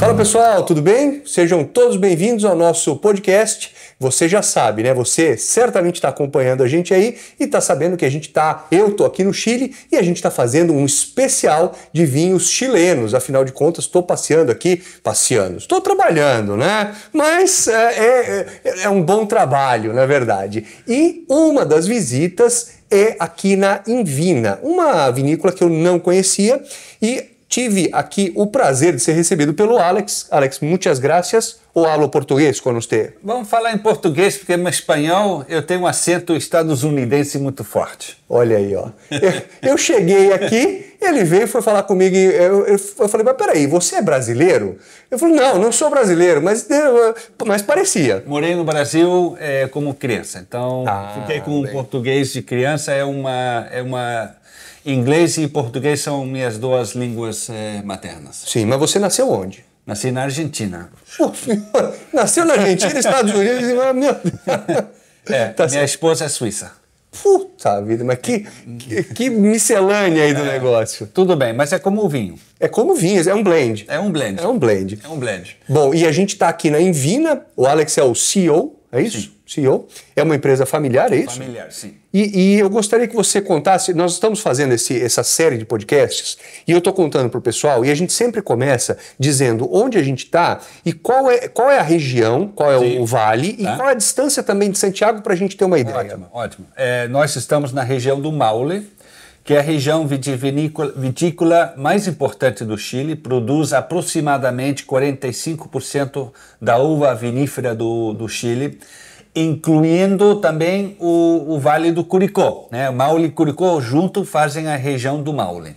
Fala pessoal, tudo bem? Sejam todos bem-vindos ao nosso podcast. Você já sabe, né? Você certamente está acompanhando a gente aí e está sabendo que a gente está. Eu estou aqui no Chile e a gente está fazendo um especial de vinhos chilenos. Afinal de contas, estou passeando aqui, passeando, estou trabalhando, né? Mas é, é, é, é um bom trabalho, na é verdade. E uma das visitas é aqui na Invina, uma vinícola que eu não conhecia e Tive aqui o prazer de ser recebido pelo Alex. Alex, muitas graças. Ou hablo português com você? Vamos falar em português, porque meu espanhol eu tenho um acento estadunidense muito forte. Olha aí, ó. Eu, cheguei aqui, ele veio e foi falar comigo. Eu, eu, eu, falei, mas peraí, você é brasileiro? Eu falei, não, não sou brasileiro, mas, mas parecia. Morei no Brasil é, como criança, então ah, fiquei com bem. um português de criança, é uma. É uma Inglês e português são minhas duas línguas é, maternas. Sim, mas você nasceu onde? Nasci na Argentina. Pô, nasceu na Argentina, Estados Unidos Meu... é, tá minha assim. esposa é suíça. Puta vida, mas que, que, que miscelânea aí do é, negócio. Tudo bem, mas é como o vinho. É como vinho, é um blend. É um blend. É um blend. É um blend. Bom, e a gente está aqui na Invina, o Alex é o CEO é isso? Sim. CEO. É uma empresa familiar, é isso? Familiar, sim. E, e, eu gostaria que você contasse. Nós estamos fazendo esse, essa série de podcasts e eu estou contando para o pessoal e a gente sempre começa dizendo onde a gente está e qual é, qual é a região, qual é sim. o vale e tá. qual é a distância também de Santiago para a gente ter uma ideia. Ótimo, ótimo. É, nós estamos na região do Maule, que é a região vitícola mais importante do Chile, produz aproximadamente 45% da uva vinífera do, do Chile, incluindo também o, o Vale do Curicó. Né? Maule e Curicó junto fazem a região do Maule.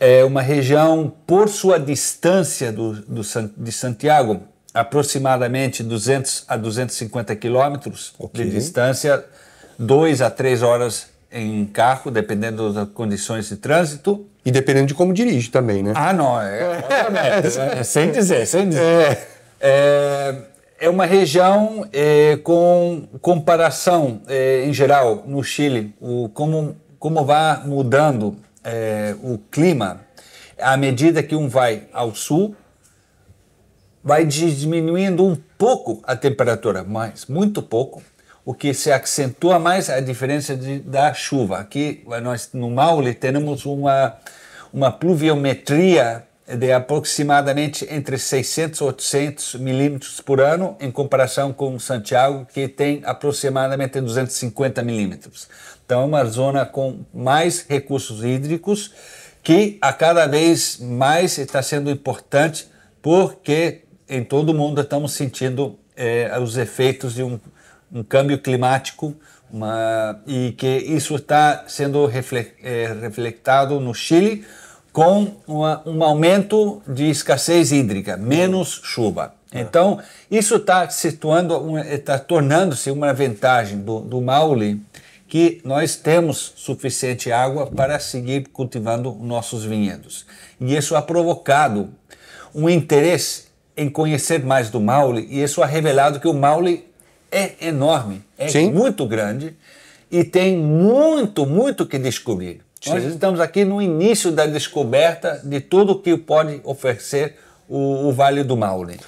É uma região, por sua distância do, do, de Santiago, aproximadamente 200 a 250 quilômetros okay. de distância, 2 a 3 horas em carro, dependendo das condições de trânsito. E dependendo de como dirige também, né? Ah, não. É, é, é, é sem dizer, sem dizer. É, é, é uma região é, com comparação, em geral, no Chile, o, como, como vai mudando o clima à medida que um vai ao sul, vai diminuindo um pouco a temperatura, mas muito pouco o que se acentua mais é a diferença de, da chuva. Aqui nós no Maule temos uma, uma pluviometria de aproximadamente entre 600 e 800 milímetros por ano, em comparação com Santiago, que tem aproximadamente 250 milímetros. Então, é uma zona com mais recursos hídricos, que a cada vez mais está sendo importante, porque em todo o mundo estamos sentindo eh, os efeitos de um um câmbio climático uma, e que isso está sendo refletido eh, no Chile com uma, um aumento de escassez hídrica, menos chuva. Então, isso está situando, está tornando-se uma vantagem do, do Maule, que nós temos suficiente água para seguir cultivando nossos vinhedos. E isso ha provocado um interesse em conhecer mais do Maule, e isso ha revelado que o Maule é enorme, é Sim. muito grande e tem muito, muito que descobrir. Sim. Nós estamos aqui no início da descoberta de tudo que pode oferecer o, o Vale do Maule.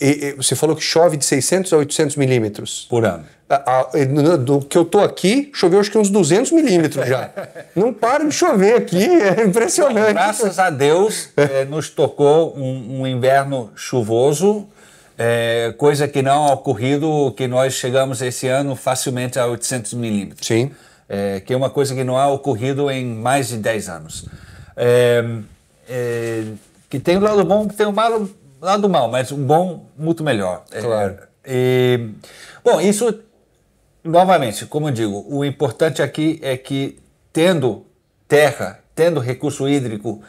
E, e, você falou que chove de 600 a 800 milímetros. Por ano. A, a, do, que eu estou aqui, choveu acho que uns 200 milímetros já. Não para de chover aqui, é impressionante. graças a Deus, é, eh, nos tocou um, um inverno chuvoso, é, coisa que não ocorrido, que nós chegamos esse ano facilmente a 800 milímetros. Sim. É, que é uma coisa que não há ocorrido em mais de 10 anos. É, é, que tem o um lado bom, que tem o um lado lado mal, mas um bom muito melhor. É, claro. E, bom, isso, novamente, como eu digo, o importante aqui é que tendo terra, tendo recurso hídrico,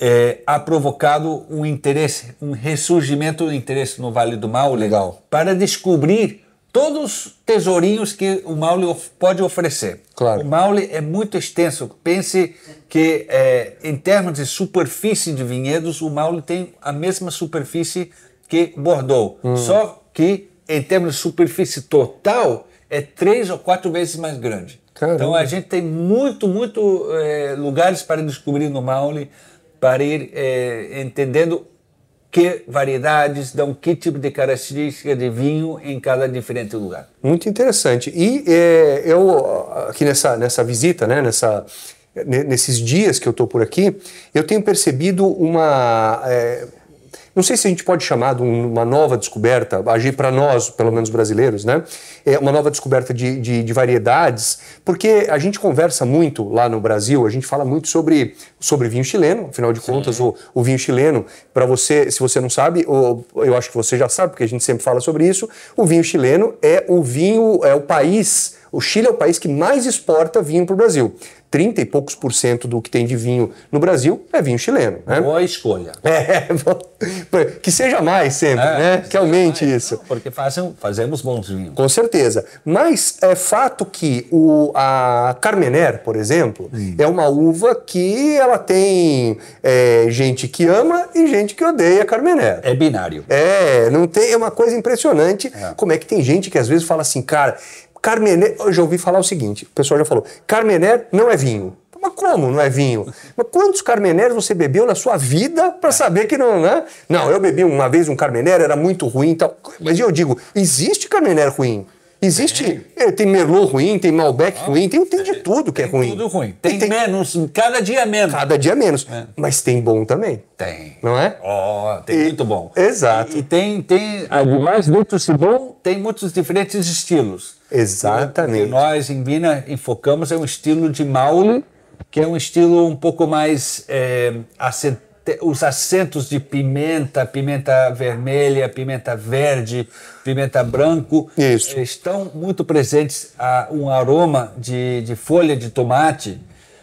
é, há provocado um interesse, um ressurgimento do interesse no Vale do Maule Legal. para descobrir todos os tesourinhos que o Maule pode oferecer. Claro. O Maule é muito extenso. Pense que, é, em termos de superfície de vinhedos, o Maule tem a mesma superfície que Bordeaux. Hum. Só que, em termos de superfície total, é três ou quatro vezes mais grande. Então, Caramba. Então a gente tem muito, muito é, lugares para descobrir no Maule para ir eh, entendendo que variedades dão que tipo de característica de vinho em cada diferente lugar. Muito interessante. E eh, eu aqui nessa, nessa visita, né, nessa, nesses dias que eu estou por aqui, eu tenho percebido uma eh, não sei se a gente pode chamar de uma nova descoberta, agir para nós, pelo menos brasileiros, né? É uma nova descoberta de, de, de, variedades, porque a gente conversa muito lá no Brasil, a gente fala muito sobre, sobre vinho chileno, afinal de contas, o, o, vinho chileno, para você, se você não sabe, ou, eu acho que você já sabe, porque a gente sempre fala sobre isso, o vinho chileno é o vinho, é o país o Chile é o país que mais exporta vinho para o Brasil. 30 e poucos por cento do que tem de vinho no Brasil é vinho chileno. Né? Boa escolha. É, que seja mais sempre, é, né? Que aumente mais, isso. Porque fazem, fazemos bons vinhos. Com certeza. Mas é fato que o, a Carmener, por exemplo, hum. é uma uva que ela tem é, gente que ama e gente que odeia Carmener. É binário. É, não tem, é uma coisa impressionante é. como é que tem gente que às vezes fala assim, cara, Carmener, eu já ouvi falar o seguinte, o pessoal já falou, Carmener não é vinho. Mas como não é vinho? Mas quantos Carmeneres você bebeu na sua vida para saber que não, né? Não, eu bebi uma vez um Carmener, era muito ruim e tal. Mas eu digo, existe Carmener ruim? Existe. Tem, é. tem Merlot ruim, tem Malbec ah, ruim, tem, tem de é. tudo que é ruim. Tudo ruim. Tem, tem, menos, cada dia menos. Cada dia menos. É. Mas tem bom também. Tem. Não é? Ó, oh, tem e, muito bom. Exato. E, e tem, tem, Mais muito se bom, tem muitos diferentes estilos. Exatamente. E nós em vina enfocamos é um estilo de Maule, que é um estilo um pouco mais é, os acentos de pimenta, pimenta vermelha, pimenta verde, pimenta branco, Isso. Eh, estão muito presentes a um aroma de, de folha de tomate.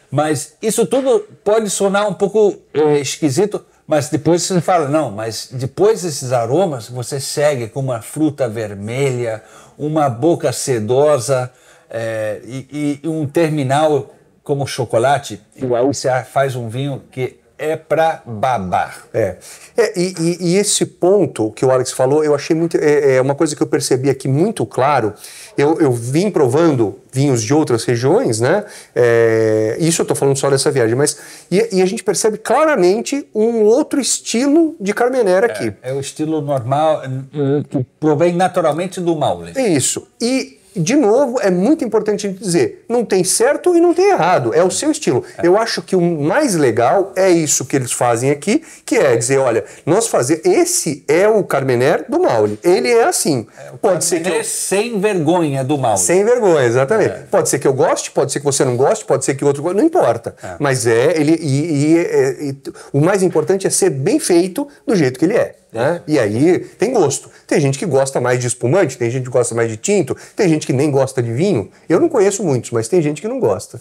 Mas isso tudo pode sonar um pouco é, esquisito, mas depois você fala, não, mas depois desses aromas você segue com uma fruta vermelha, uma boca sedosa é, e, e, um terminal como chocolate. E aí você faz um vinho que é para babar. É. é e, e, e, esse ponto que o Alex falou, eu achei muito. É, é uma coisa que eu percebi aqui muito claro. Eu, eu vim provando vinhos de outras regiões, né? É, isso eu estou falando só dessa viagem, mas. E, e, a gente percebe claramente um outro estilo de Carmenera é, aqui. É, o estilo normal, eh, que provém naturalmente do Maule. Isso. E de novo, é muito importante dizer, não tem certo e não tem errado, é o seu estilo. É. Eu acho que o mais legal é isso que eles fazem aqui, que é dizer, olha, nós fazer esse é o Carmener do Mauli, ele é assim. É, pode Carmener ser que eu... sem vergonha do Mauli. Sem vergonha, exatamente. É. Pode ser que eu goste, pode ser que você não goste, pode ser que outro não importa. É. Mas é ele e, e, e, e o mais importante é ser bem feito do jeito que ele é. Né? E aí tem gosto. Tem gente que gosta mais de espumante, tem gente que gosta mais de tinto, tem gente que nem gosta de vinho. Eu não conheço muitos, mas tem gente que não gosta.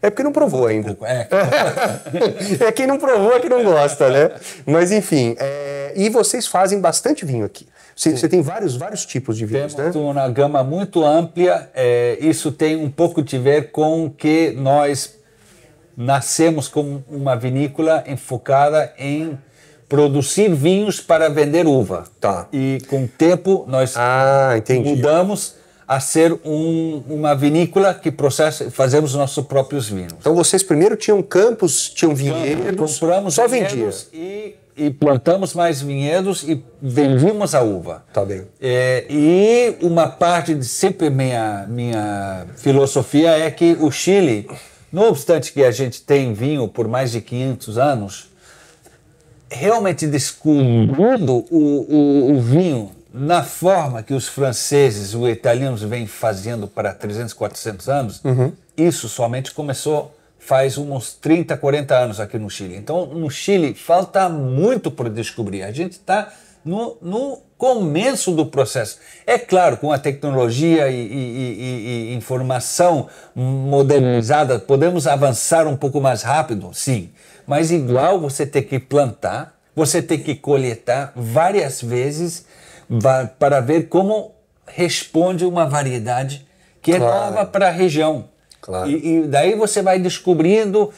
É, porque não provou ainda. É. é. quem não provou é que não gosta, né? Mas enfim, é... e vocês fazem bastante vinho aqui. Você, tem vários, vários tipos de vinhos, Temos né? uma gama muito ampla. É, isso tem um pouco de ver com que nós nascemos como uma vinícola enfocada em produzir vinhos para vender uva. Tá. E com o tempo nós ah, mudamos a ser um, uma vinícola que processa, fazemos nossos próprios vinhos. Então vocês primeiro tinham campos, tinham vinhedos, compramos só vendia e, e, plantamos mais vinhedos e vendíamos a uva. Tá bem. É, e uma parte de sempre minha minha filosofia é que o Chile, não obstante que a gente tem vinho por mais de 500 anos, realmente descobrindo o, o, o vinho na forma que os franceses, os italianos vêm fazendo para 300, 400 anos, uhum. isso somente começou faz uns 30, 40 anos aqui no Chile. Então, no Chile, falta muito para descobrir. A gente está no, no começo do processo. É claro, com a tecnologia e, e, e, e informação modernizada, podemos avançar um pouco mais rápido, sim mas igual você tem que plantar, você tem que coletar várias vezes para ver como responde uma variedade que é claro. é nova para a região. Claro. E, e, daí você vai descobrindo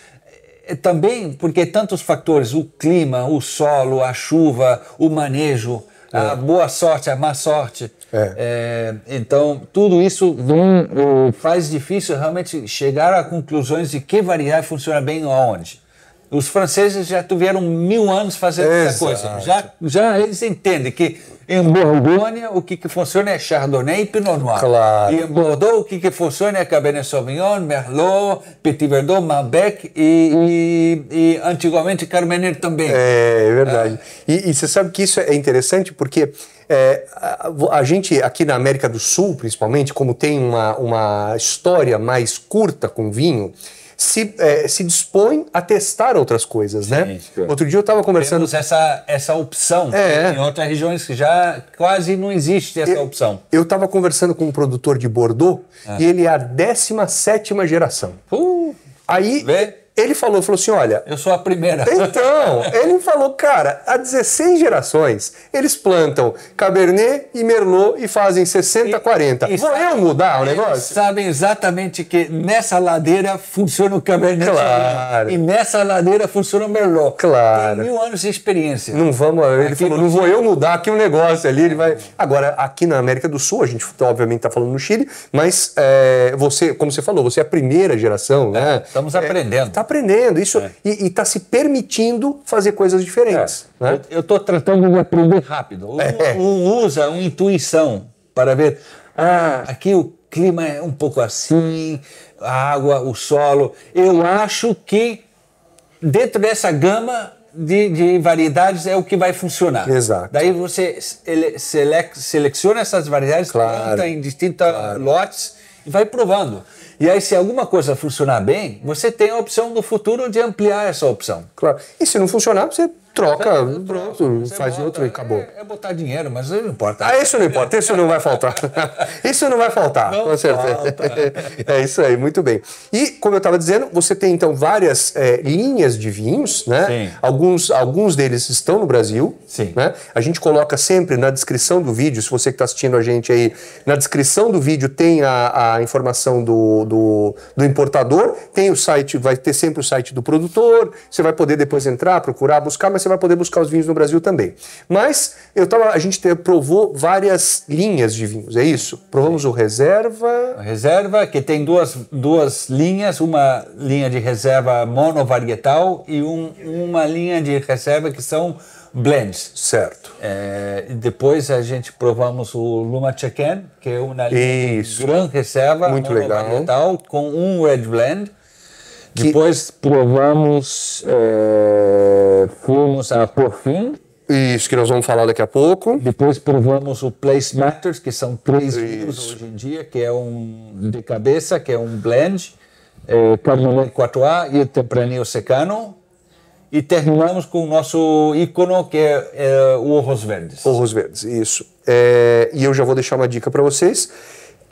eh, também, porque é tantos fatores, o clima, o solo, a chuva, o manejo, é. a boa sorte, a má sorte. É. É, então, tudo isso eh, faz difícil realmente chegar a conclusões de que variedade funciona bem onde. Os franceses já tiveram mil anos fazendo Exato. essa coisa. Já, já eles entendem que em Borgonha o que, que funciona é Chardonnay e Pinot Noir. Claro. E em Bordeaux o que, que funciona é Cabernet Sauvignon, Merlot, Petit Verdot, Malbec e, e, e antigamente Carmenere também. É, é verdade. Ah. E, e, você sabe que isso é interessante porque é, a, a, gente aqui na América do Sul, principalmente, como tem uma, uma história mais curta com vinho, se, é, se dispõe a testar outras coisas, né? Outro dia eu estava conversando. Temos essa, essa opção é, né, em outras regiões que já quase não existe essa eu, opção. Eu estava conversando com um produtor de Bordeaux ah. e ele é a 17 geração. Uh, Aí. Vê? Ele falou, falou assim, olha... Eu sou a primeira. Então, ele falou, cara, há 16 gerações, eles plantam Cabernet e Merlot e fazem 60, e, 40. E Vou sabe, eu mudar o negócio? Sabem exatamente que nessa ladeira funciona o Cabernet claro. e nessa ladeira funciona o Merlot. Claro. Tem mil anos de experiência. Não vamos... Ele aqui falou, não vou eu mudar aqui o um negócio ali, ele vai... Agora, aqui na América do Sul, a gente obviamente está falando no Chile, mas é, você, como você falou, você é a primeira geração, é, né? Estamos é, aprendendo. É, tá aprendendo, isso é. e está se permitindo fazer coisas diferentes. É. Né? Eu estou tratando de aprender rápido. É. usa uma intuição para ver. Ah, aqui o clima é um pouco assim, a água, o solo. Eu acho que dentro dessa gama de, de, variedades é o que vai funcionar. Exato. Daí você ele, selec, seleciona essas variedades, claro, planta em distintos claro. lotes e vai provando. E aí, se alguma coisa funcionar bem, você tem a opção no futuro de ampliar essa opção. Claro. E se não funcionar, você troca, é, pronto, faz bota, outro e acabou. É, é, botar dinheiro, mas não importa. Ah, isso não importa, isso não vai faltar. isso não vai faltar, não com certeza. Falta. é isso aí, muito bem. E, como eu estava dizendo, você tem então várias é, linhas de vinhos, né? Sim. Alguns, alguns deles estão no Brasil. Sim. Né? A gente coloca sempre na descrição do vídeo, se você que está assistindo a gente aí, na descrição do vídeo tem a, a informação do, do, do importador, tem o site, vai ter sempre o site do produtor, você vai poder depois entrar, procurar, buscar, mas você vai poder buscar os vinhos no Brasil também. Mas eu tava, a gente provou várias linhas de vinhos, é isso? Provamos o Reserva. Reserva, que tem duas, duas linhas, uma linha de reserva monovarietal e um, uma linha de reserva que são blends. Certo. É, depois a gente provamos o Luma Chequen, que é uma linha Isso. de gran reserva. Muito legal. Com um red blend que... Depois provamos, é, fomos a Porfim, Isso, que nós vamos falar daqui a pouco. Depois provamos o Place Matters, que são três vinhos hoje em dia, que é um de cabeça, que é um blend, é, eh, 4A e Tempranillo Secano. E terminamos com o nosso ícono, que é, é o Orros Verdes. Orros Verdes, isso. É, e eu já vou deixar uma dica para vocês.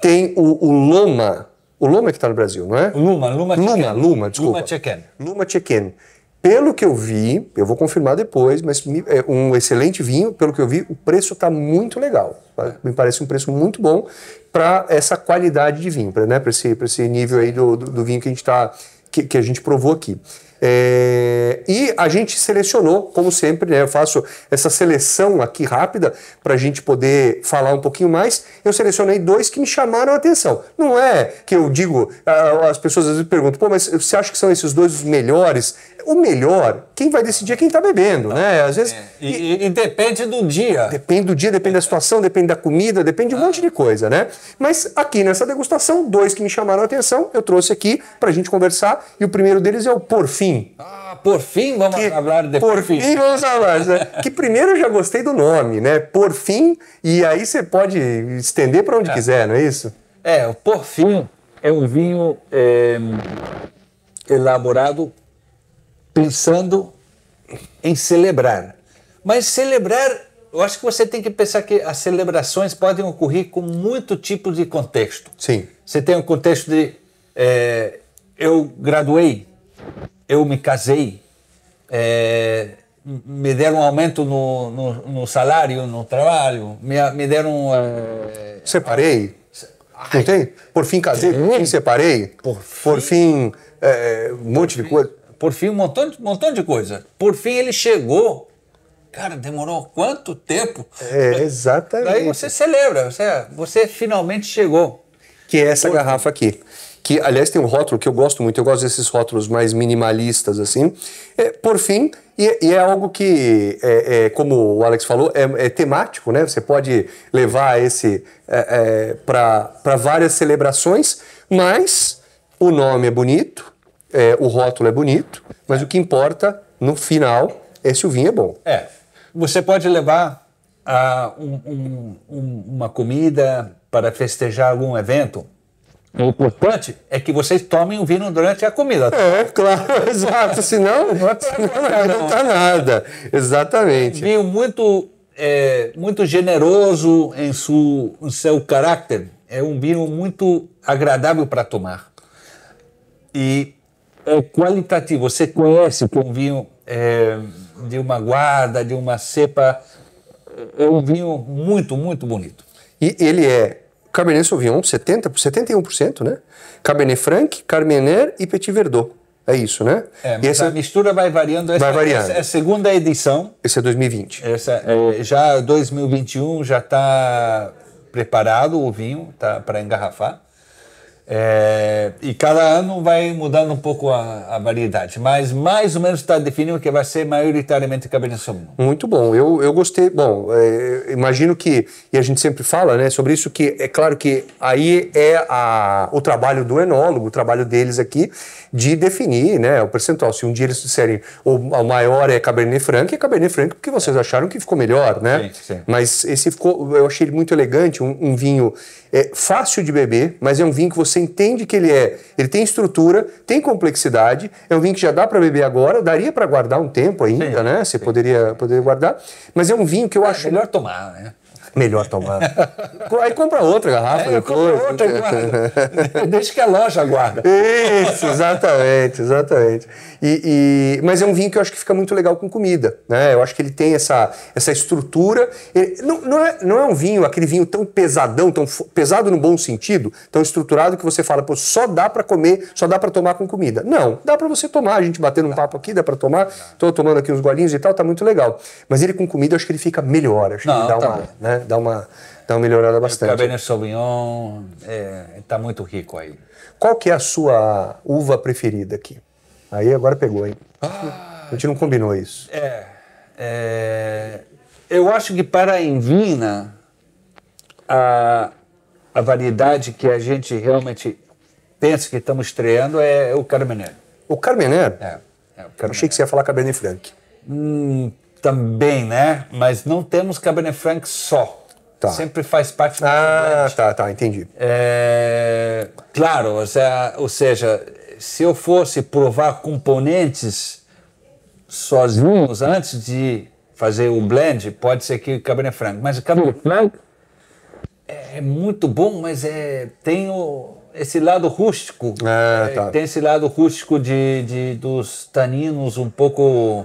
Tem o, o Loma, o Luma é que está no Brasil, não é? Luma, Luma Chequen. Luma, Luma, desculpa. Luma Chequen. Luma Chequen. Pelo que eu vi, eu vou confirmar depois, mas é um excelente vinho. Pelo que eu vi, o preço está muito legal. Tá? Me parece um preço muito bom para essa qualidade de vinho, para né, esse, esse nível aí do, do, do vinho que a gente está que, que, a gente provou aqui. É, e a gente selecionou, como sempre, né, eu faço essa seleção aqui rápida para a gente poder falar um pouquinho mais. Eu selecionei dois que me chamaram a atenção. Não é que eu digo, as pessoas às vezes perguntam, pô, mas você acha que são esses dois os melhores? O melhor, quem vai decidir é quem está bebendo, né? Às vezes. É. E, e, e, depende do dia. Depende do dia, depende da situação, depende da comida, depende de um ah. monte de coisa, né? Mas aqui nessa degustação, dois que me chamaram a atenção, eu trouxe aqui para a gente conversar. E o primeiro deles é o Porfim fim. Ah, por fim vamos que, falar de por, por fim. fim vamos falar. Né? que primeiro eu já gostei do nome, né? Por fim, e aí você pode estender para onde é. quiser, não é isso? É, o por fim é um vinho é, elaborado pensando em celebrar. Mas celebrar, eu acho que você tem que pensar que as celebrações podem ocorrer com muito tipo de contexto. Sim. Você tem o um contexto de é, eu graduei eu me casei, é, me deram um aumento no, no, no salário, no trabalho, me, me deram. É, separei. Ai, não tem? Por fim casei, por fim separei, eh, por fim, por fim é, um monte por de coisa. Por fim, um montão, de montão de coisa. Por fim, ele chegou. Cara, demorou quanto tempo? É, exatamente. Daí você celebra, você, você finalmente chegou. Que é essa por garrafa aqui que aliás tem um rótulo que eu gosto muito, eu gosto desses rótulos mais minimalistas assim. É, por fim, e, e, é algo que, é, é, como o Alex falou, é, é temático, né? Você pode levar esse é, é para várias celebrações, mas o nome é bonito, é, o rótulo é bonito, mas o que importa no final é se o vinho é bom. É. Você pode levar a ah, um, um, um, uma comida para festejar algum evento o importante é que vocês tomem o vinho durante a comida. É, claro, exato. Senão, não está nada. Exatamente. Vinho muito, é, muito generoso em, su, em seu caráter. É um vinho muito agradável para tomar. E é qualitativo. Você conhece que um vinho é, de uma guarda, de uma cepa. É um vinho muito, muito bonito. E ele é Cabernet Sauvignon, 70, 71%, né? Cabernet Franc, Carmener e Petit Verdot. É isso, né? É, mas e essa, a mistura vai variando. Essa, vai é, variando. Essa é a segunda edição. Esse é 2020. Essa, é, já 2021 já está preparado o vinho tá, para engarrafar. É, e cada ano vai mudando um pouco a, a variedade, mas mais ou menos está definido que vai ser maioritariamente Cabernet Sauvignon. Muito bom, eu, eu gostei. Bom, é, imagino que, e a gente sempre fala né, sobre isso, que é claro que aí é a, o trabalho do enólogo, o trabalho deles aqui, de definir né, o percentual. Se um dia eles disserem o, maior é Cabernet Franc, é Cabernet Franc porque vocês acharam que ficou melhor, né? Sim, sim. Mas esse ficou, eu achei ele muito elegante, um, um vinho é, fácil de beber, mas é um vinho que você entende que ele é, ele tem estrutura, tem complexidade, é um vinho que já dá para beber agora, daria para guardar um tempo ainda, sim, né? Você poderia, poderia guardar, mas é um vinho que eu é, acho melhor tomar, né? melhor tomar. Aí compra outra garrafa é, depois. Compra outra e guarda. Deixa que a loja guarda. Isso, exatamente, exatamente. E, e, mas é um vinho que eu acho que fica muito legal com comida. Né? Eu acho que ele tem essa, essa estrutura. Ele, não, não, é, não é um vinho, aquele vinho tão pesadão, tão pesado no bom sentido, tão estruturado que você fala, pô, só dá para comer, só dá para tomar com comida. Não, dá para você tomar. A gente batendo um papo aqui, dá para tomar. Estou tomando aqui uns golinhos e tal, tá muito legal. Mas ele com comida, eu acho que ele fica melhor. Acho não, que ele dá tá uma. Né? Dá uma, dá uma melhorada bastante. Cabernet Sauvignon, está é, tá muito rico aí. Qual que é a sua uva preferida aqui? Aí agora pegou, hein? Ah, a gente não combinou isso. É, é, eu acho que para a Invina, a, a variedade que a gente realmente pensa que estamos estreando é o Carmener. O Carmener? É. é o Achei que você ia falar Cabernet Franc. Hum, também, né? Mas não temos Cabernet Franc só. Tá. Sempre faz parte do Ah, tá, tá, entendi. É, claro, ou seja, se eu fosse provar componentes sozinhos hum. antes de fazer o blend, pode ser que Cabernet Franc. Mas o Cabernet Franc é, é muito bom, mas é, tem o, esse lado rústico. Ah, é, tá. Tem esse lado rústico de, de, dos taninos um pouco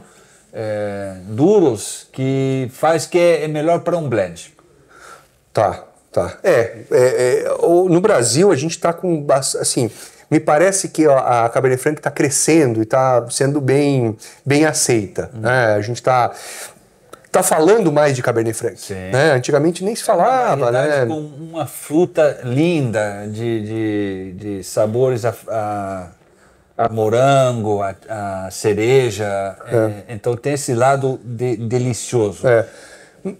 é, duros que faz que é melhor para um blend. Tá, tá. É, é, é no Brasil a gente está com, assim, me parece que a Cabernet Franc está crescendo e está sendo bem, bem aceita. Hum. Né? A gente está tá falando mais de Cabernet Franc. Né? Antigamente nem se é, falava, né? Com uma fruta linda de, de, de sabores a, a a morango, a, a cereja. É. É, então tem esse lado de, delicioso. É.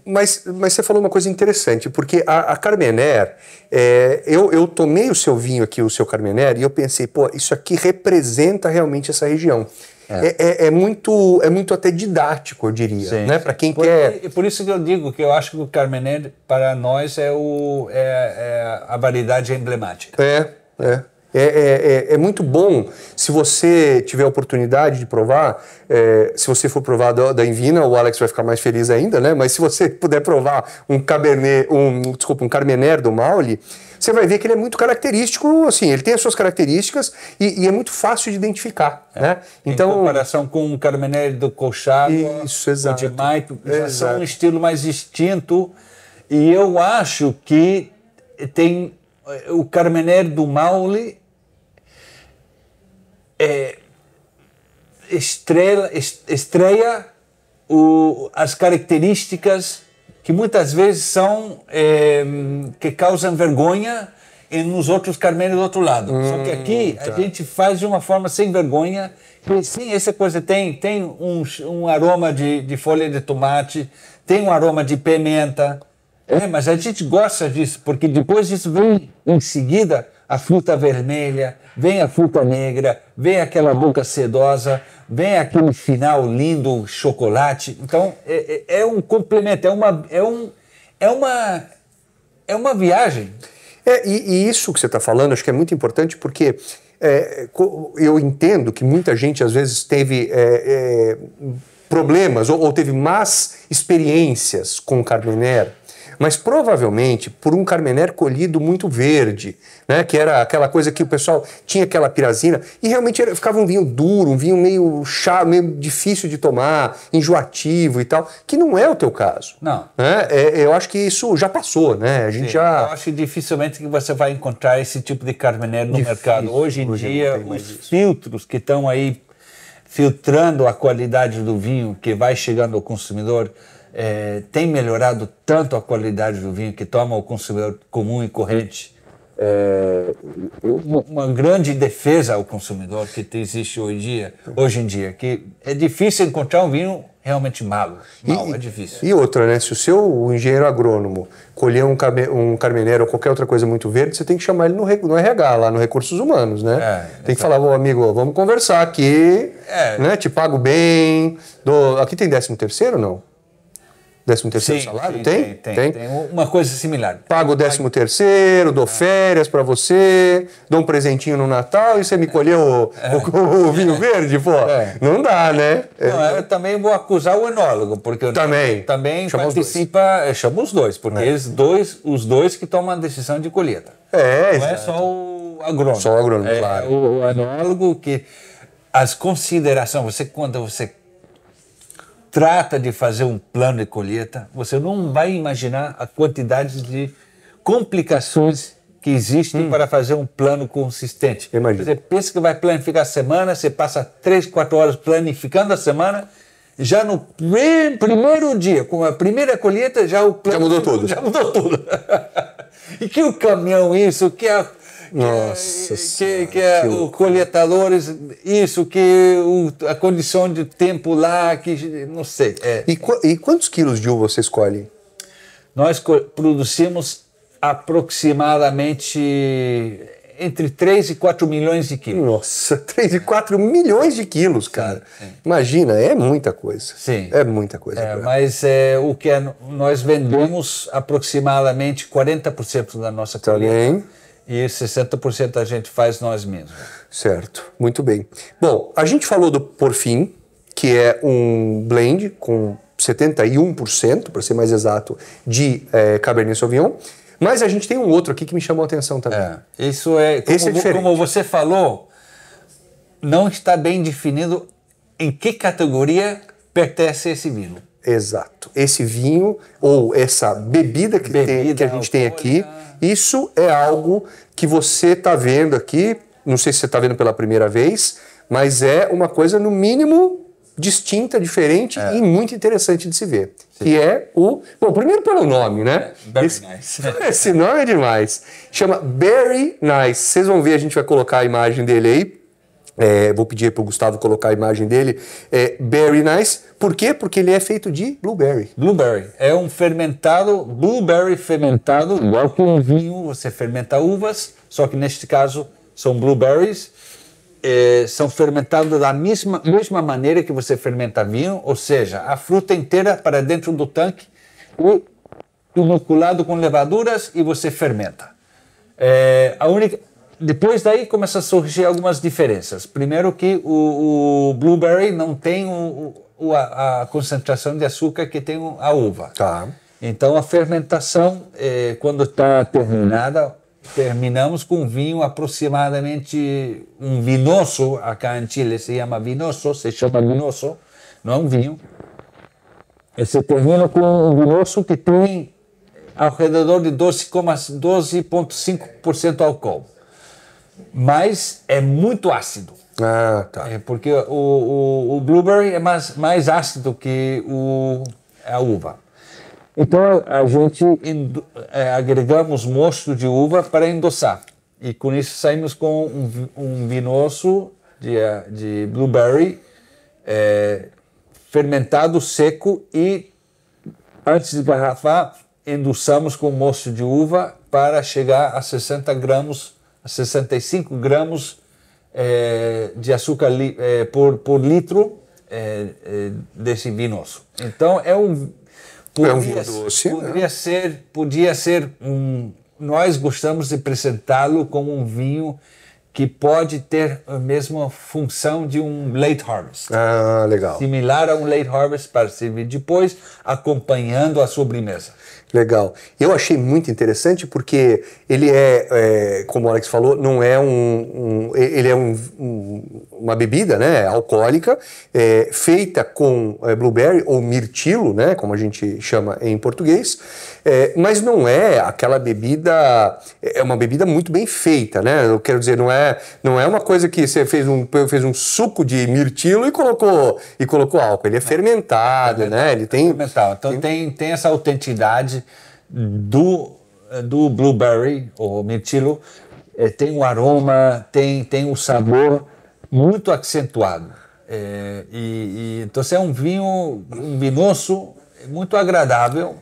Mas, mas você falou uma coisa interessante, porque a, a Carmener, é, eu, eu tomei o seu vinho aqui, o seu Carmener, e eu pensei, pô, isso aqui representa realmente essa região. É. É, é, é muito, é muito até didático, eu diria, sim, né? Para quem por, quer. E por isso que eu digo que eu acho que o Carmener para nós é, o, é, é a variedade emblemática. É, é. É, é, é, é, muito bom se você tiver a oportunidade de provar. É, se você for provar da, da Invina, o Alex vai ficar mais feliz ainda, né? Mas se você puder provar um Cabernet, um, desculpa, um Carmener do Maule, você vai ver que ele é muito característico, assim, ele tem as suas características e, e é muito fácil de identificar, é. né? Então, em comparação com o Carmener do Colchado, isso, exato. o de é são um estilo mais distinto e eu acho que tem o Carmener do Maule é, estrela, estreia o, as características que muitas vezes são é, que causam vergonha e nos outros carmeiros do outro lado. Hum, Só que aqui hum, tá. a gente faz de uma forma sem vergonha. sim, essa coisa tem, tem um, um aroma de, de folha de tomate, tem um aroma de pimenta, é, mas a gente gosta disso, porque depois disso vem em seguida a fruta vermelha, vem a fruta negra, vem aquela boca sedosa, vem aquele final lindo, chocolate. Então é, é, é um complemento, é uma, é, um, é, uma, é uma viagem. É, e, e isso que você está falando acho que é muito importante porque é, eu entendo que muita gente às vezes teve é, é, problemas ou, ou, teve más experiências com o Carboneiro mas provavelmente por um Carmener colhido muito verde, né? que era aquela coisa que o pessoal tinha aquela pirazina, e realmente era, ficava um vinho duro, um vinho meio chá, meio difícil de tomar, enjoativo e tal, que não é o teu caso. Não. Né? É, eu acho que isso já passou, né? A gente Sim, já... Eu acho que dificilmente que você vai encontrar esse tipo de Carmener no Difícil. mercado. Hoje em Hoje dia, os filtros que estão aí filtrando a qualidade do vinho que vai chegando ao consumidor é, tem melhorado tanto a qualidade do vinho que toma o consumidor comum e corrente. É, uma grande defesa ao consumidor que existe hoje em dia, hoje em dia que é difícil encontrar um vinho realmente malo. Mal, é difícil. E outra, né? Se o seu o engenheiro agrônomo colher um, um carmeneiro ou qualquer outra coisa muito verde, você tem que chamar ele no, no RH, lá no Recursos Humanos, né? É, tem que falar, ô amigo, vamos conversar aqui, é. né? Te pago bem. Do... Aqui tem décimo terceiro, não? décimo terceiro sim, salário? Tem tem, tem tem, tem, uma coisa similar. Pago o décimo terceiro, dou ah. férias para você, dou um presentinho no Natal e você me colheu o, é. o, o vinho é. verde, pô. É. Não dá, né? Não, é. eu também vou acusar o enólogo, porque eu também, também chama participa, os é, os dois, porque é. eles dois, os dois que tomam a decisão de colheita. É, Não é só o agrônomo. Só o agrônomo, claro. O, o enólogo que as considerações, você quando você trata de fazer um plano de colheita, você não vai imaginar a quantidade de complicações que existem hum. para fazer um plano consistente. Imagina. Você pensa que vai planificar a semana, você passa três, quatro horas planificando a semana, já no primeiro dia, com a primeira colheita, já o plano. Já mudou tudo. Já mudou tudo. e que o caminhão isso, que a é, nossa que, que, é que, é que... o coletadores, isso, que o, a condição de tempo lá, que não sei. É. E, e quantos quilos de uva você escolhe? Nós produzimos aproximadamente entre 3 e 4 milhões de quilos. Nossa, 3 e 4 milhões de quilos, cara. Sim, sim. Imagina, é muita coisa. Sim. É muita coisa. É, mas é, o que é, nós vendemos aproximadamente 40% da nossa tá colheita. Também e 60% a gente faz nós mesmos. Certo, muito bem. Bom, a gente falou do Porfin, que é um blend com 71%, para ser mais exato, de é, Cabernet Sauvignon. Mas a gente tem um outro aqui que me chamou a atenção também. É, isso é, como, Esse é diferente. como você falou, não está bem definido em que categoria pertence esse vinho. Exato. Esse vinho ou essa bebida que, bebida tem, que a gente tem aqui, é. isso é algo que você está vendo aqui. Não sei se você está vendo pela primeira vez, mas é uma coisa, no mínimo, distinta, diferente é. e muito interessante de se ver. Sim. Que é o. Bom, primeiro pelo nome, né? Very é, esse, nice. esse nome é demais. Chama Berry Nice. Vocês vão ver, a gente vai colocar a imagem dele aí é, vou pedir para o Gustavo colocar a imagem dele. É Berry Nice. Por quê? Porque ele é feito de blueberry. Blueberry. É um fermentado, blueberry fermentado, igual que um vinho, você fermenta uvas, só que neste caso são blueberries. É, são fermentados da mesma, mesma maneira que você fermenta vinho, ou seja, a fruta inteira para dentro do tanque e inoculado com levaduras e você fermenta. É, a única, depois daí começa a surgir algumas diferenças. Primeiro que o, o blueberry não tem o, o, a, a, concentração de açúcar que tem a uva. Tá. Então a fermentação, é, quando está terminada, terminamos com vinho aproximadamente um vinoso, acá em Chile se chama vinoso, se chama vinoso, não é um vinho. E se termina com um vinoso que tem ao redor de 12,5% 12 álcool mas é muito ácido. Ah, tá. É porque o, o, o, blueberry é mais, mais ácido que o, a uva. Então a gente é, agregamos mosto de uva para endossar. E com isso saímos com um, um vinoso de, eh, de blueberry é, fermentado seco e antes de garrafar endossamos com mosto de uva para chegar a 60 gramas 65 gramas é, de açúcar li, é, por, por litro é, desse vinoso. Então é um, podia, é um vinho doce. Né? Podia né? ser, podia ser um. Nós gostamos de apresentá-lo como um vinho que pode ter a mesma função de um late harvest. Ah, legal. Similar a um late harvest para servir depois, acompanhando a sobremesa. Legal. Eu achei muito interessante porque ele é, é como o Alex falou, não é um, um ele é um, um, uma bebida, né, alcoólica, é, feita com é, blueberry ou mirtilo, né, como a gente chama em português, é, mas não é aquela bebida, é uma bebida muito bem feita, né. Eu quero dizer, não é, não é uma coisa que você fez um, fez um suco de mirtilo e colocou e colocou álcool. Ele é, é. fermentado, fermentado né. Ele é tem fermentado. Então tem, tem essa autenticidade do, do blueberry ou mirtilo é, tem um aroma, tem, tem um sabor muito acentuado. É, e, e, então, é um vinho, um vinoço é muito agradável.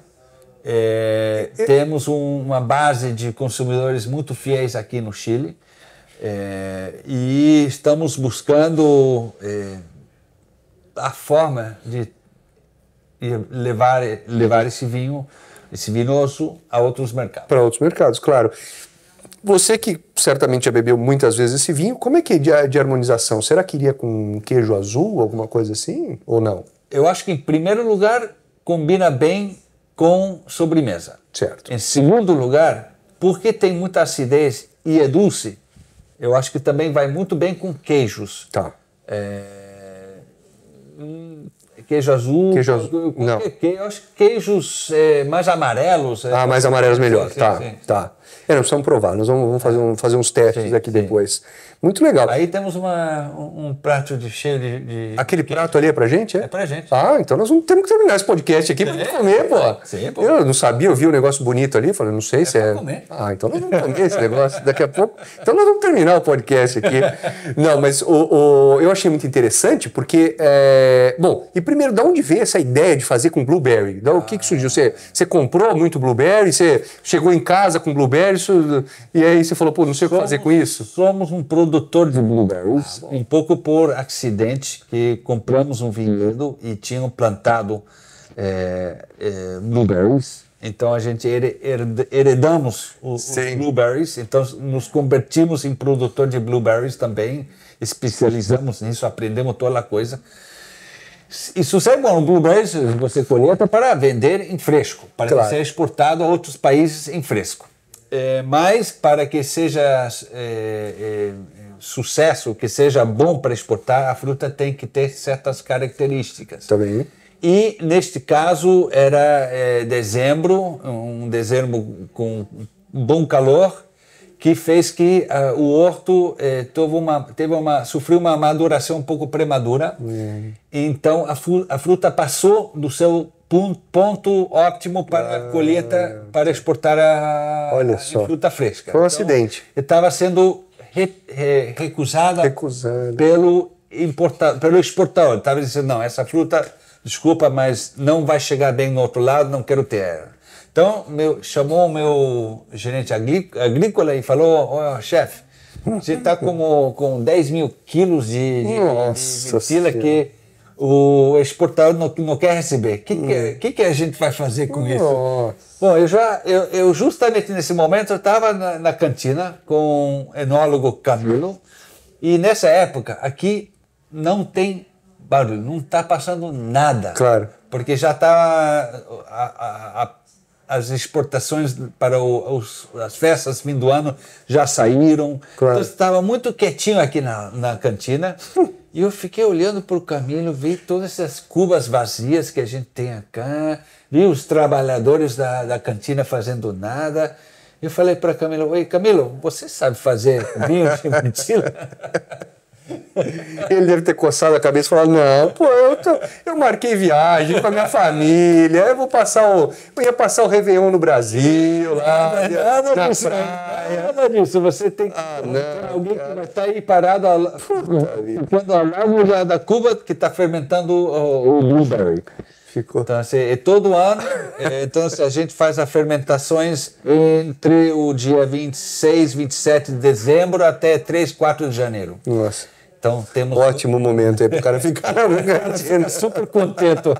É, temos um, uma base de consumidores muito fiéis aqui no Chile é, e estamos buscando é, a forma de levar, levar esse vinho esse vinoso a outros mercados. Para outros mercados, claro. Você que certamente já bebeu muitas vezes esse vinho, como é que é de, de harmonização? Será que iria com queijo azul, alguma coisa assim, ou não? Eu acho que, em primeiro lugar, combina bem com sobremesa. Certo. Em segundo lugar, porque tem muita acidez e é dulce, eu acho que também vai muito bem com queijos. Tá. É queijo azul. Queijo azul. Não. Que, que, eu acho que queijos é, mais amarelos. Eh, ah, mais amarelos melhor. Assim, tá, sim, tá, sim. tá. É, nós precisamos provar, nós vamos, vamos fazer, um, é. fazer uns testes sim, aqui sim. depois. Muito legal. Aí temos uma, um prato de cheio de. de... Aquele prato ali é pra gente? É? é pra gente. Ah, então nós vamos, temos que terminar esse podcast aqui pra é, comer, pô. Sim, pô. Eu não sabia, eu vi um negócio bonito ali, falei, não sei é se é. Comer. Ah, então nós vamos comer esse negócio daqui a pouco. Então nós vamos terminar o podcast aqui. Não, mas o, o eu achei muito interessante porque. É... Bom, e primeiro, da onde veio essa ideia de fazer com blueberry? Da, ah. O que, que ah. surgiu? Você, você comprou muito blueberry? Você chegou em casa com blueberry? blueberries, e aí você falou, pô, não sei somos, o que fazer com isso? Somos um produtor de blueberries, ah, um pouco por acidente, que compramos um vinhedo e tinham plantado é, é, blueberries. Então a gente heredamos os, os blueberries, então nos convertimos em produtor de blueberries também, especializamos nisso, aprendemos toda a coisa. Isso sucede bom, blueberries você colheita para vender em fresco, para claro. ser exportado a outros países em fresco é, mas para que seja é, é, sucesso, que seja bom para exportar, a fruta tem que ter certas características. Também. Tá e neste caso era é, dezembro, um dezembro com bom calor, que fez que uh, o horto é, teve uma, teve uma, sofreu uma maduração um pouco prematura. Uhum. Então a, a, fruta passou do seu ponto, ponto ótimo para ah, a colheita, para exportar a, a fruta fresca. Foi um então, acidente. Estava sendo re, re, recusada, pelo, importa, pelo exportador. Estava dizendo, não, essa fruta, desculpa, mas não vai chegar bem no outro lado, não quero ter. Então, meu, chamou o meu gerente agrícola e falou, oh, chefe, você está com 10 mil quilos de, de, de, de que o exportador não, não quer receber. O que, hum. que, que, a gente vai fazer com Nossa. isso? Bom, eu já, eu, eu justamente nesse momento, eu estava na, na, cantina com o enólogo Camilo, e nessa época aqui não tem barulho, não está passando nada. Claro. Porque já está as exportações para o, os, as festas fim do ano já saíram. Claro. Então estava muito quietinho aqui na, na cantina. E eu fiquei olhando para o caminho, vi todas essas cubas vazias que a gente tem aqui vi os trabalhadores da, da cantina fazendo nada. Eu falei para Camilo, oi Camilo, você sabe fazer vinho de mentira? Ele deve ter coçado a cabeça e falado: Não, pô, eu, tô, eu marquei viagem com a minha família, eu vou passar o. Eu ia passar o Réveillon no Brasil, lá. É nada, na disso, né? praia. nada disso, você tem que. Ah, não, alguém cara. que vai estar tá aí parado al... quando alarma da, da Cuba que está fermentando o, o blueberry. Ficou. Então, assim, é todo ano, é, então assim, a gente faz as fermentações entre o dia 26, 27 de dezembro até 3, 4 de janeiro. Nossa. Então temos. Ótimo momento aí para o cara ficar na Super contento.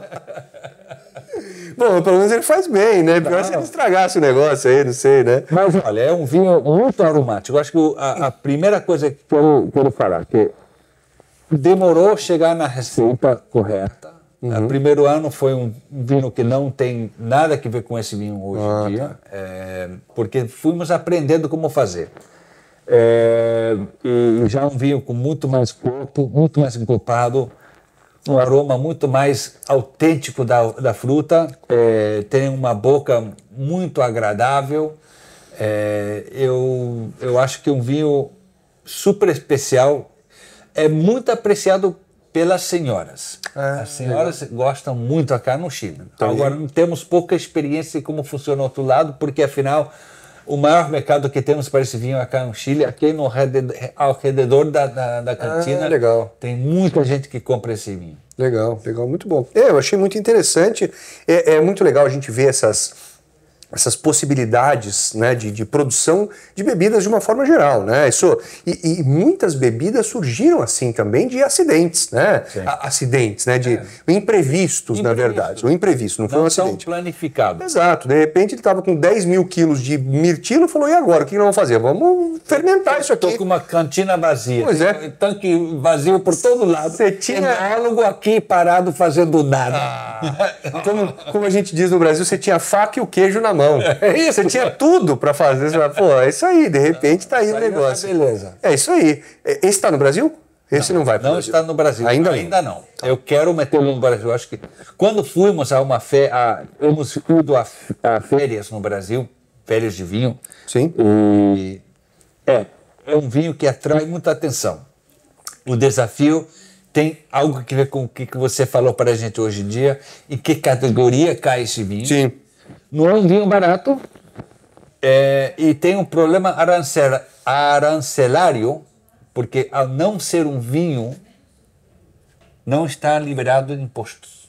Bom, pelo menos ele faz bem, né? Pior se ele estragasse o negócio aí, não sei, né? Mas olha, é um vinho é muito aromático. Eu acho que a, a primeira coisa que eu quero falar, que demorou chegar na receita correta. Uhum. O primeiro ano foi um vinho que não tem nada que ver com esse vinho hoje em ah, dia, tá. é, porque fomos aprendendo como fazer é, e já um vinho com muito mais corpo, muito mais encorpado, um aroma muito mais autêntico da, da fruta, é, tem uma boca muito agradável. É, eu, eu acho que um vinho super especial é muito apreciado pelas senhoras. Ah, As senhoras é. gostam muito acá no Chile. Então Agora, temos pouca experiência em como funciona o outro lado, porque afinal o maior mercado que temos para esse vinho aqui no Chile, aqui no ao redor da, da, da ah, cantina. Ah, legal. Tem muita gente que compra esse vinho. Legal, legal, muito bom. É, eu achei muito interessante. É, é muito legal a gente ver essas essas possibilidades né, de, de, produção de bebidas de uma forma geral, né? Isso, e, e muitas bebidas surgiram assim também de acidentes, né? A, acidentes, né? De é. imprevistos, Imprevisto. na verdade. O imprevisto, não, não foi um acidente. Tão planificado. Exato. De repente ele estava com 10 mil quilos de mirtilo e falou, e agora? O que nós vamos fazer? Vamos fermentar isso aqui. Estou com uma cantina vazia. Pois é. Um tanque vazio por todo lado. Você tinha... É algo aqui parado fazendo nada. Ah. como, como a gente diz no Brasil, você tinha faca e o queijo na mão. É, é isso. Você tinha tudo para fazer. Você fala, pô, é isso aí. De repente está aí o é negócio. Beleza. É isso aí. É, esse está no Brasil? Esse não, não vai para o Brasil. Não está no Brasil. Ainda, Ainda não. não. Tá. Eu quero meter um no Brasil. acho que quando fomos a uma fé, a, fomos tudo a, a, férias no Brasil, férias de vinho. Sim. E, é, é um vinho que atrai muita atenção. O desafio tem algo que ver com o que você falou para a gente hoje em dia, em que categoria cai esse vinho. Sim não é um vinho barato. É, e tem um problema arancel, arancelário, porque ao não ser um vinho, não está liberado de impostos.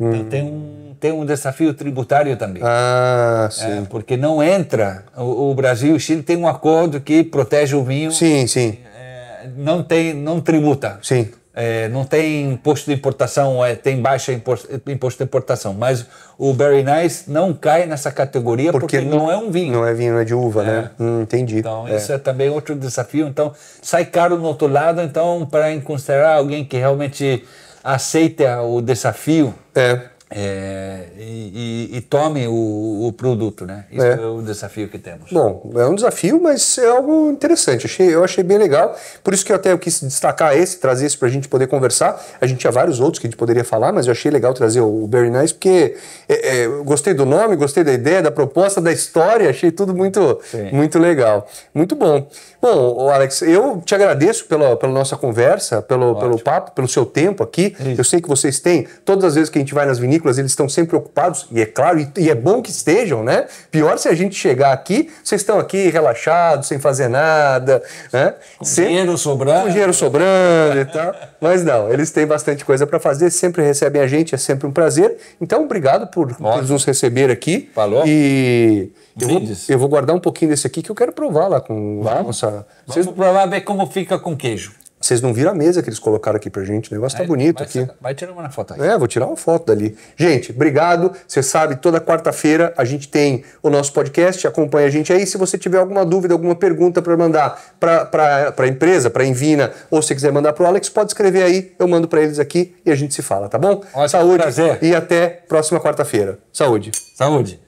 Então, hum. Então tem um, tem um desafio tributário também. Ah, eh, sim. É, porque não entra. O, o, Brasil e o Chile têm um acordo que protege o vinho. Sim, sim. É, não, tem, não tributa. Sim. É, não tem imposto de importação, é, tem baixa imposto, de importação, mas o Berry Nice não cai nessa categoria porque, porque não, é um vinho. Não é vinho, é de uva, né? é. né? Hum, entendi. Então, é. isso é também outro desafio. Então, sai caro no outro lado, então, para considerar alguém que realmente aceita o desafio. É é, e, e, e, tomem o, o, produto, né? Isso é. é. o desafio que temos. Bom, é um desafio, mas é algo interessante. Achei, eu achei bem legal. Por isso que eu até eu quis destacar esse, trazer esse para a gente poder conversar. A gente tinha vários outros que a gente poderia falar, mas eu achei legal trazer o Berry Nice, porque é, é gostei do nome, gostei da ideia, da proposta, da história, achei tudo muito, muito legal. Muito bom. Bom, Alex, eu te agradeço pela, pela nossa conversa, pelo, pelo papo, pelo seu tempo aqui. Eu sei que vocês têm, todas as vezes que a gente vai nas vinícolas, eles estão sempre ocupados, e é claro, e, e é bom que estejam, né? Pior se a gente chegar aqui, vocês estão aqui relaxados, sem fazer nada, né? Com sempre, dinheiro sobrando. Com dinheiro sobrando e tal. Mas não, eles têm bastante coisa para fazer, sempre recebem a gente, é sempre um prazer. Então, obrigado por, por nos receber aqui. Falou. E eu vou, eu vou, guardar um pouquinho desse aqui que eu quero provar lá com a nossa. Vocês... Vamos provar ver como fica com queijo. Vocês não viram a mesa que eles colocaram aqui pra gente. O negócio vai, tá é, bonito vai, aqui. Vai tirar uma foto aí. É, vou tirar uma foto dali. Gente, obrigado. Você sabe, toda quarta-feira a gente tem o nosso podcast. Acompanha a gente aí. Se você tiver alguma dúvida, alguma pergunta para mandar para a empresa, para Envina, ou se quiser mandar pro Alex, pode escrever aí. Eu mando para eles aqui e a gente se fala, tá bom? Ótimo, Saúde. Prazer. E até próxima quarta-feira. Saúde. Saúde.